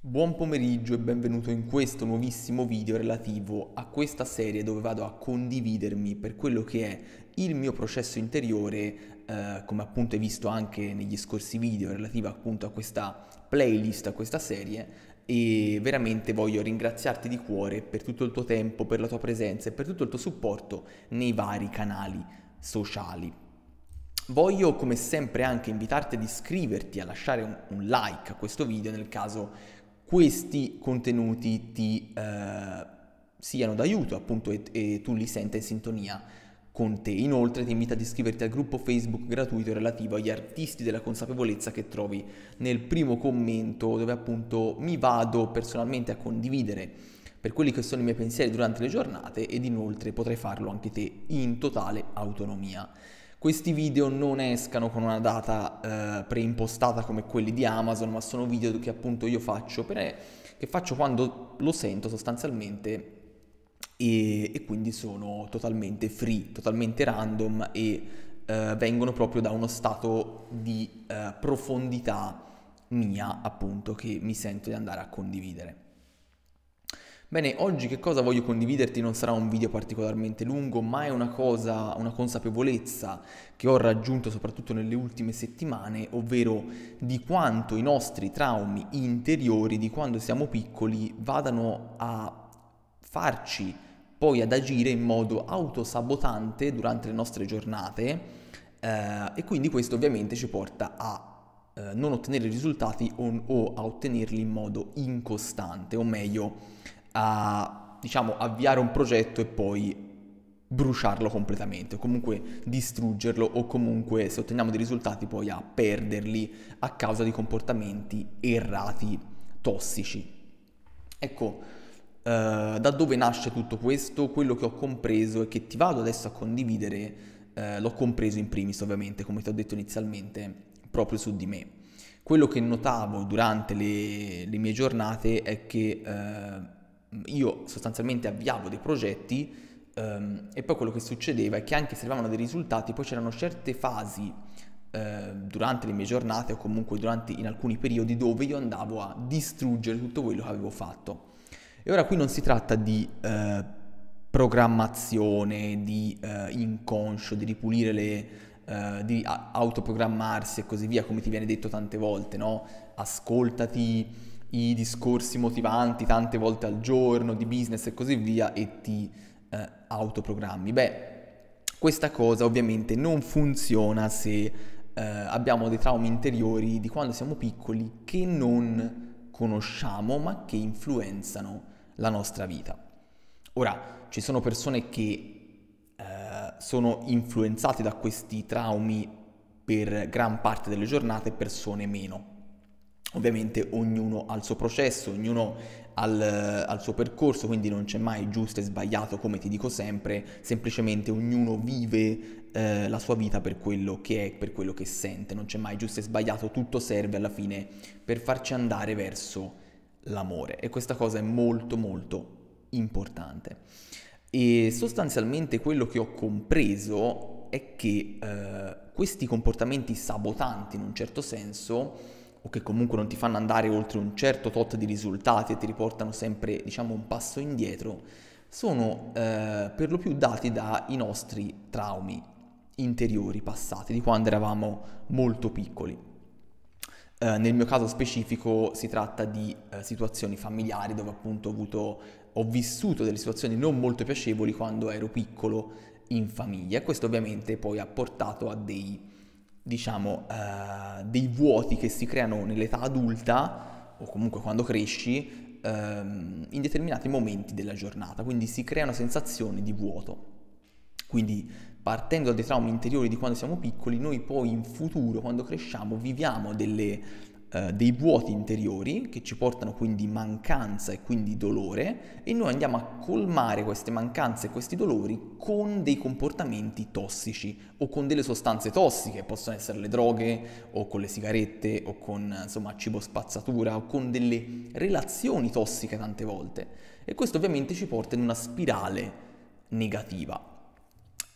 Buon pomeriggio e benvenuto in questo nuovissimo video relativo a questa serie dove vado a condividermi per quello che è il mio processo interiore, eh, come appunto hai visto anche negli scorsi video relativa appunto a questa playlist, a questa serie, e veramente voglio ringraziarti di cuore per tutto il tuo tempo, per la tua presenza e per tutto il tuo supporto nei vari canali sociali. Voglio come sempre anche invitarti ad iscriverti, a lasciare un, un like a questo video nel caso questi contenuti ti eh, siano d'aiuto appunto e, e tu li senta in sintonia con te. Inoltre ti invito ad iscriverti al gruppo Facebook gratuito relativo agli artisti della consapevolezza che trovi nel primo commento dove appunto mi vado personalmente a condividere per quelli che sono i miei pensieri durante le giornate ed inoltre potrai farlo anche te in totale autonomia questi video non escano con una data eh, preimpostata come quelli di Amazon, ma sono video che appunto io faccio, per, eh, che faccio quando lo sento sostanzialmente e, e quindi sono totalmente free, totalmente random e eh, vengono proprio da uno stato di eh, profondità mia appunto che mi sento di andare a condividere. Bene, oggi che cosa voglio condividerti non sarà un video particolarmente lungo, ma è una cosa, una consapevolezza che ho raggiunto soprattutto nelle ultime settimane, ovvero di quanto i nostri traumi interiori di quando siamo piccoli vadano a farci poi ad agire in modo autosabotante durante le nostre giornate eh, e quindi questo ovviamente ci porta a eh, non ottenere risultati o, o a ottenerli in modo incostante, o meglio a diciamo, avviare un progetto e poi bruciarlo completamente, o comunque distruggerlo, o comunque se otteniamo dei risultati poi a perderli a causa di comportamenti errati, tossici. Ecco, eh, da dove nasce tutto questo? Quello che ho compreso e che ti vado adesso a condividere, eh, l'ho compreso in primis ovviamente, come ti ho detto inizialmente, proprio su di me. Quello che notavo durante le, le mie giornate è che eh, io sostanzialmente avviavo dei progetti ehm, e poi quello che succedeva è che anche se arrivavano dei risultati, poi c'erano certe fasi ehm, durante le mie giornate o comunque durante, in alcuni periodi dove io andavo a distruggere tutto quello che avevo fatto. E ora qui non si tratta di eh, programmazione, di eh, inconscio, di ripulire le, Uh, di autoprogrammarsi e così via, come ti viene detto tante volte, no? Ascoltati i discorsi motivanti tante volte al giorno di business e così via e ti eh, autoprogrammi. Beh, questa cosa ovviamente non funziona se eh, abbiamo dei traumi interiori di quando siamo piccoli che non conosciamo ma che influenzano la nostra vita. Ora, ci sono persone che eh, sono influenzate da questi traumi per gran parte delle giornate e persone meno. Ovviamente ognuno ha il suo processo, ognuno ha il, suo percorso, quindi non c'è mai giusto e sbagliato come ti dico sempre, semplicemente ognuno vive eh, la sua vita per quello che è, per quello che sente, non c'è mai giusto e sbagliato, tutto serve alla fine per farci andare verso l'amore e questa cosa è molto molto importante. E sostanzialmente quello che ho compreso è che eh, questi comportamenti sabotanti in un certo senso o che comunque non ti fanno andare oltre un certo tot di risultati e ti riportano sempre diciamo un passo indietro, sono eh, per lo più dati dai nostri traumi interiori passati, di quando eravamo molto piccoli. Eh, nel mio caso specifico si tratta di eh, situazioni familiari dove appunto ho, avuto, ho vissuto delle situazioni non molto piacevoli quando ero piccolo in famiglia e questo ovviamente poi ha portato a dei diciamo, eh, dei vuoti che si creano nell'età adulta o comunque quando cresci ehm, in determinati momenti della giornata, quindi si crea una sensazione di vuoto. Quindi partendo dai traumi interiori di quando siamo piccoli, noi poi in futuro, quando cresciamo, viviamo delle eh, dei vuoti interiori che ci portano quindi mancanza e quindi dolore e noi andiamo a colmare queste mancanze e questi dolori con dei comportamenti tossici o con delle sostanze tossiche, possono essere le droghe o con le sigarette o con insomma cibo spazzatura o con delle relazioni tossiche tante volte e questo ovviamente ci porta in una spirale negativa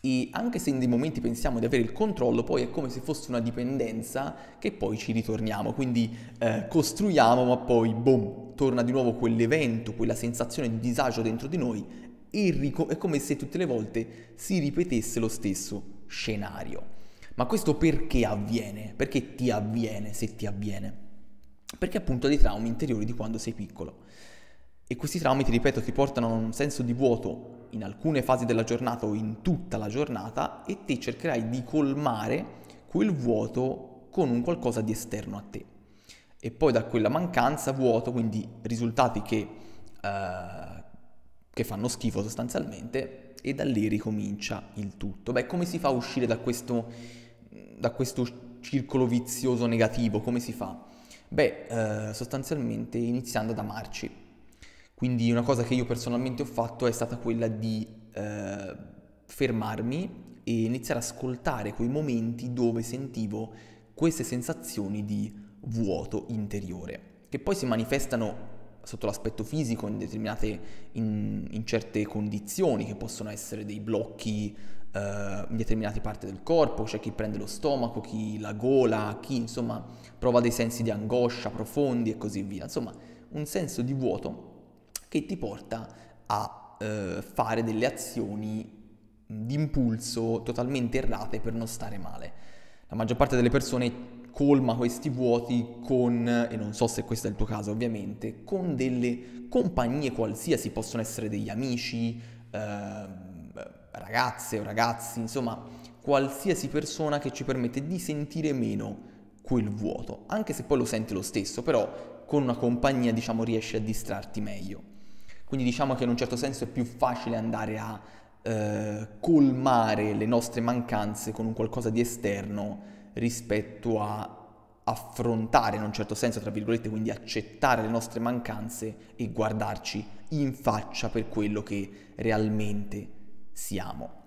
e anche se in dei momenti pensiamo di avere il controllo, poi è come se fosse una dipendenza che poi ci ritorniamo, quindi eh, costruiamo ma poi boom, torna di nuovo quell'evento, quella sensazione di disagio dentro di noi e rico- è come se tutte le volte si ripetesse lo stesso scenario. Ma questo perché avviene? Perché ti avviene se ti avviene? Perché appunto dei traumi interiori di quando sei piccolo. E questi traumi, ti ripeto, ti portano a un senso di vuoto in alcune fasi della giornata o in tutta la giornata e te cercherai di colmare quel vuoto con un qualcosa di esterno a te. E poi da quella mancanza vuoto, quindi risultati che, eh, che fanno schifo sostanzialmente, e da lì ricomincia il tutto. Beh, come si fa a uscire da questo, da questo circolo vizioso negativo? Come si fa? Beh, eh, sostanzialmente iniziando ad amarci quindi una cosa che io personalmente ho fatto è stata quella di eh, fermarmi e iniziare ad ascoltare quei momenti dove sentivo queste sensazioni di vuoto interiore, che poi si manifestano sotto l'aspetto fisico in determinate, in, in certe condizioni, che possono essere dei blocchi eh, in determinate parti del corpo, c'è cioè chi prende lo stomaco, chi la gola, chi insomma prova dei sensi di angoscia profondi e così via, insomma un senso di vuoto che ti porta a eh, fare delle azioni di impulso totalmente errate per non stare male. La maggior parte delle persone colma questi vuoti con, e non so se questo è il tuo caso ovviamente, con delle compagnie qualsiasi, possono essere degli amici, eh, ragazze o ragazzi, insomma, qualsiasi persona che ci permette di sentire meno quel vuoto, anche se poi lo senti lo stesso, però con una compagnia diciamo riesci a distrarti meglio. Quindi diciamo che in un certo senso è più facile andare a eh, colmare le nostre mancanze con un qualcosa di esterno rispetto a affrontare in un certo senso, tra virgolette, quindi accettare le nostre mancanze e guardarci in faccia per quello che realmente siamo.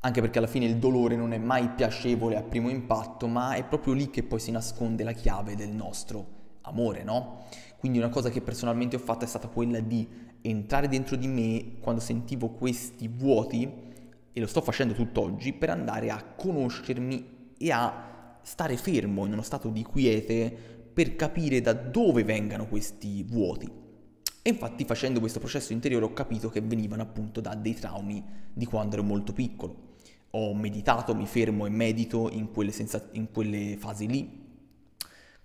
Anche perché alla fine il dolore non è mai piacevole a primo impatto, ma è proprio lì che poi si nasconde la chiave del nostro amore, no? Quindi una cosa che personalmente ho fatto è stata quella di entrare dentro di me quando sentivo questi vuoti, e lo sto facendo tutt'oggi, per andare a conoscermi e a stare fermo in uno stato di quiete per capire da dove vengano questi vuoti. E infatti facendo questo processo interiore ho capito che venivano appunto da dei traumi di quando ero molto piccolo. Ho meditato, mi fermo e medito in quelle, senza- in quelle fasi lì,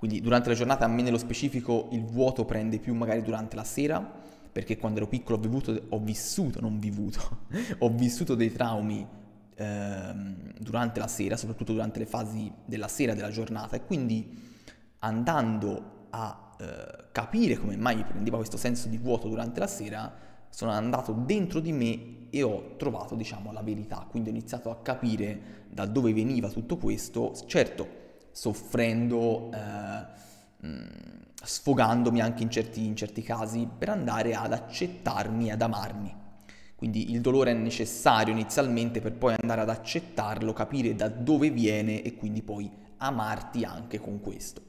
quindi durante la giornata, a me nello specifico, il vuoto prende più magari durante la sera, perché quando ero piccolo ho, vivuto, ho vissuto, non vivuto, ho vissuto dei traumi eh, durante la sera, soprattutto durante le fasi della sera, della giornata, e quindi andando a eh, capire come mai mi prendeva questo senso di vuoto durante la sera, sono andato dentro di me e ho trovato, diciamo, la verità, quindi ho iniziato a capire da dove veniva tutto questo. Certo, soffrendo, eh, mm, sfogandomi anche in certi, in certi casi, per andare ad accettarmi, ad amarmi. Quindi il dolore è necessario inizialmente per poi andare ad accettarlo, capire da dove viene e quindi poi amarti anche con questo.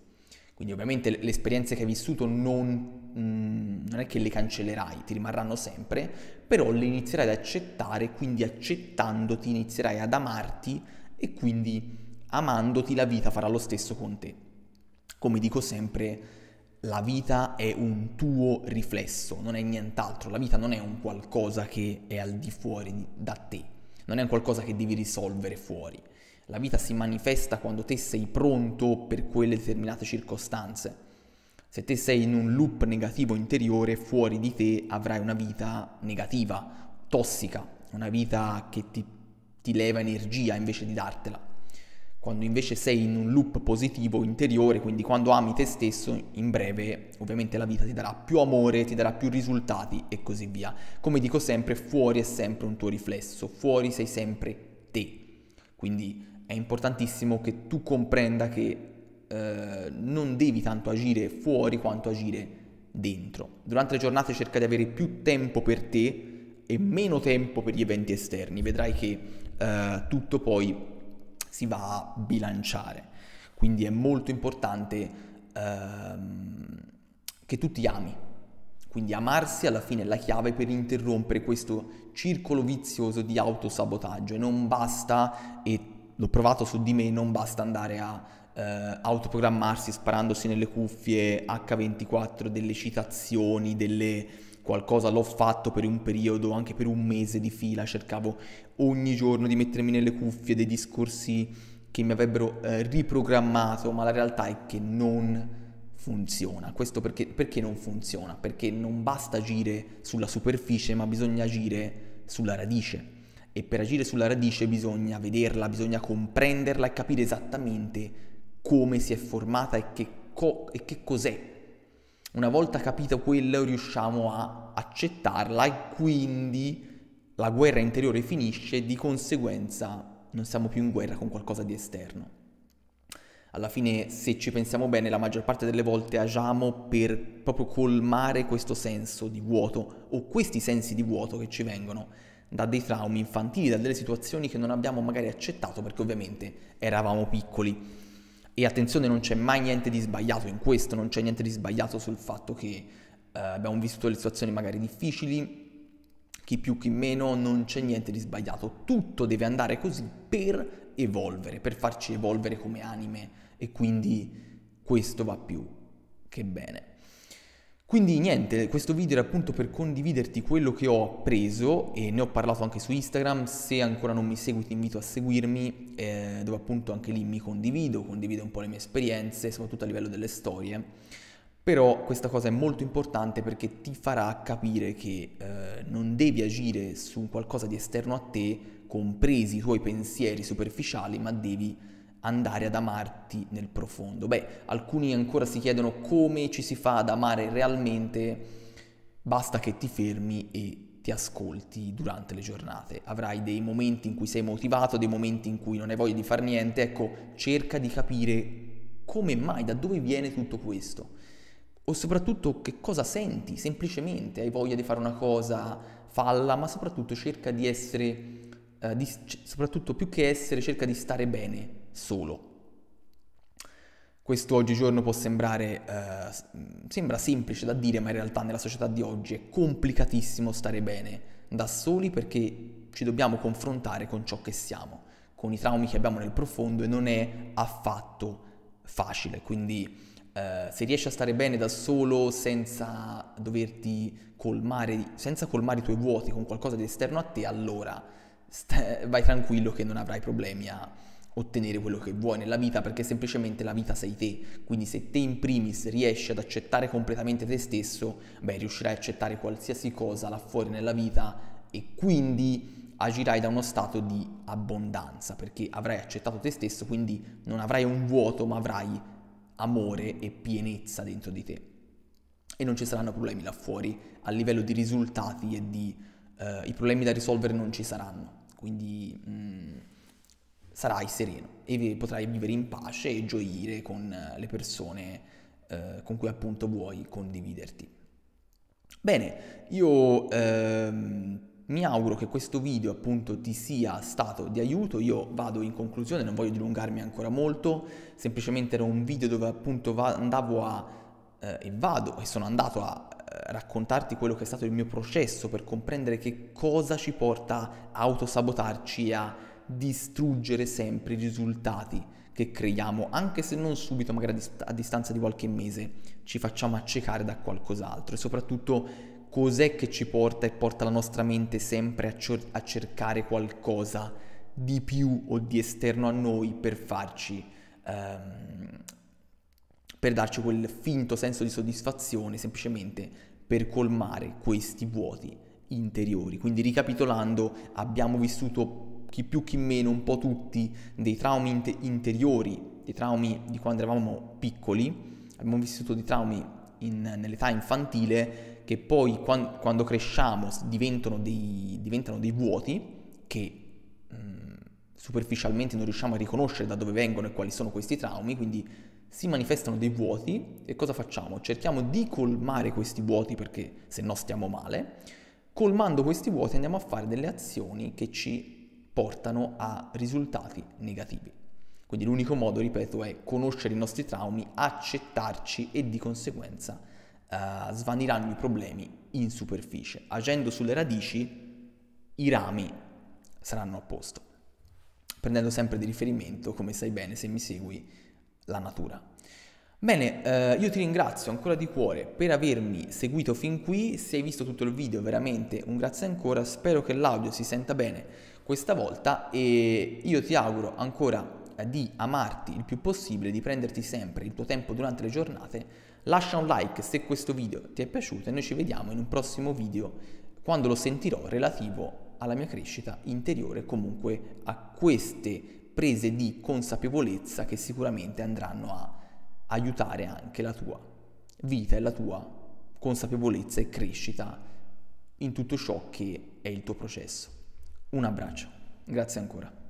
Quindi ovviamente le esperienze che hai vissuto non, mh, mm, non, è che le cancellerai, ti rimarranno sempre, però le inizierai ad accettare, quindi accettandoti inizierai ad amarti e quindi amandoti la vita farà lo stesso con te. Come dico sempre, la vita è un tuo riflesso, non è nient'altro, la vita non è un qualcosa che è al di fuori di, da te, non è un qualcosa che devi risolvere fuori. La vita si manifesta quando te sei pronto per quelle determinate circostanze. Se te sei in un loop negativo interiore, fuori di te avrai una vita negativa, tossica, una vita che ti, ti leva energia invece di dartela quando invece sei in un loop positivo interiore, quindi quando ami te stesso, in breve ovviamente la vita ti darà più amore, ti darà più risultati e così via. Come dico sempre, fuori è sempre un tuo riflesso, fuori sei sempre te. Quindi è importantissimo che tu comprenda che eh, non devi tanto agire fuori quanto agire dentro. Durante le giornate cerca di avere più tempo per te e meno tempo per gli eventi esterni. Vedrai che eh, tutto poi si va a bilanciare. Quindi è molto importante ehm, che tu ti ami. Quindi amarsi alla fine è la chiave per interrompere questo circolo vizioso di autosabotaggio e non basta, e l'ho provato su di me, non basta andare a eh, autoprogrammarsi sparandosi nelle cuffie H24 delle citazioni, delle qualcosa l'ho fatto per un periodo, anche per un mese di fila, cercavo ogni giorno di mettermi nelle cuffie dei discorsi che mi avrebbero eh, riprogrammato, ma la realtà è che non funziona. Questo perché, perché non funziona? Perché non basta agire sulla superficie, ma bisogna agire sulla radice. E per agire sulla radice bisogna vederla, bisogna comprenderla e capire esattamente come si è formata e che, co- e che cos'è una volta capito quello riusciamo a accettarla e quindi la guerra interiore finisce e di conseguenza non siamo più in guerra con qualcosa di esterno. Alla fine, se ci pensiamo bene, la maggior parte delle volte agiamo per proprio colmare questo senso di vuoto o questi sensi di vuoto che ci vengono da dei traumi infantili, da delle situazioni che non abbiamo magari accettato perché ovviamente eravamo piccoli. E attenzione, non c'è mai niente di sbagliato in questo, non c'è niente di sbagliato sul fatto che eh, abbiamo vissuto le situazioni magari difficili, chi più chi meno, non c'è niente di sbagliato. Tutto deve andare così per evolvere, per farci evolvere come anime e quindi questo va più che bene. Quindi niente, questo video era appunto per condividerti quello che ho appreso e ne ho parlato anche su Instagram, se ancora non mi segui ti invito a seguirmi eh, dove appunto anche lì mi condivido, condivido un po' le mie esperienze, soprattutto a livello delle storie, però questa cosa è molto importante perché ti farà capire che eh, non devi agire su qualcosa di esterno a te, compresi i tuoi pensieri superficiali, ma devi andare ad amarti nel profondo. Beh, alcuni ancora si chiedono come ci si fa ad amare realmente, basta che ti fermi e ti ascolti durante le giornate. Avrai dei momenti in cui sei motivato, dei momenti in cui non hai voglia di fare niente, ecco, cerca di capire come mai, da dove viene tutto questo. O soprattutto che cosa senti, semplicemente hai voglia di fare una cosa, falla, ma soprattutto cerca di essere, eh, di, soprattutto più che essere, cerca di stare bene solo. Questo oggigiorno può sembrare eh, sembra semplice da dire, ma in realtà nella società di oggi è complicatissimo stare bene da soli perché ci dobbiamo confrontare con ciò che siamo, con i traumi che abbiamo nel profondo e non è affatto facile. Quindi eh, se riesci a stare bene da solo senza doverti colmare, senza colmare i tuoi vuoti con qualcosa di esterno a te, allora st- vai tranquillo che non avrai problemi a ottenere quello che vuoi nella vita perché semplicemente la vita sei te, quindi se te in primis riesci ad accettare completamente te stesso, beh riuscirai a accettare qualsiasi cosa là fuori nella vita e quindi agirai da uno stato di abbondanza perché avrai accettato te stesso, quindi non avrai un vuoto ma avrai amore e pienezza dentro di te e non ci saranno problemi là fuori a livello di risultati e di... Eh, i problemi da risolvere non ci saranno, quindi... Mm, sarai sereno e potrai vivere in pace e gioire con eh, le persone eh, con cui appunto vuoi condividerti. Bene, io ehm, mi auguro che questo video appunto ti sia stato di aiuto, io vado in conclusione, non voglio dilungarmi ancora molto, semplicemente era un video dove appunto va- andavo a, eh, e vado e sono andato a eh, raccontarti quello che è stato il mio processo per comprendere che cosa ci porta a autosabotarci e a distruggere sempre i risultati che creiamo, anche se non subito, magari a distanza di qualche mese, ci facciamo accecare da qualcos'altro e soprattutto cos'è che ci porta e porta la nostra mente sempre a, cer- a cercare qualcosa di più o di esterno a noi per farci... Ehm, per darci quel finto senso di soddisfazione semplicemente per colmare questi vuoti interiori. Quindi ricapitolando, abbiamo vissuto chi più chi meno, un po' tutti, dei traumi inter- interiori, dei traumi di quando eravamo piccoli, abbiamo vissuto dei traumi in, nell'età infantile che poi quando, quando cresciamo diventano dei, diventano dei, vuoti che mh, mm, superficialmente non riusciamo a riconoscere da dove vengono e quali sono questi traumi, quindi si manifestano dei vuoti e cosa facciamo? Cerchiamo di colmare questi vuoti perché se no stiamo male. Colmando questi vuoti andiamo a fare delle azioni che ci portano a risultati negativi. Quindi l'unico modo, ripeto, è conoscere i nostri traumi, accettarci e di conseguenza eh, svaniranno i problemi in superficie. Agendo sulle radici, i rami saranno a posto, prendendo sempre di riferimento, come sai bene se mi segui, la natura. Bene, eh, io ti ringrazio ancora di cuore per avermi seguito fin qui, se hai visto tutto il video veramente un grazie ancora, spero che l'audio si senta bene questa volta e io ti auguro ancora eh, di amarti il più possibile, di prenderti sempre il tuo tempo durante le giornate, lascia un like se questo video ti è piaciuto e noi ci vediamo in un prossimo video quando lo sentirò relativo alla mia crescita interiore, comunque a queste prese di consapevolezza che sicuramente andranno a aiutare anche la tua vita e la tua consapevolezza e crescita in tutto ciò che è il tuo processo. Un abbraccio, grazie ancora.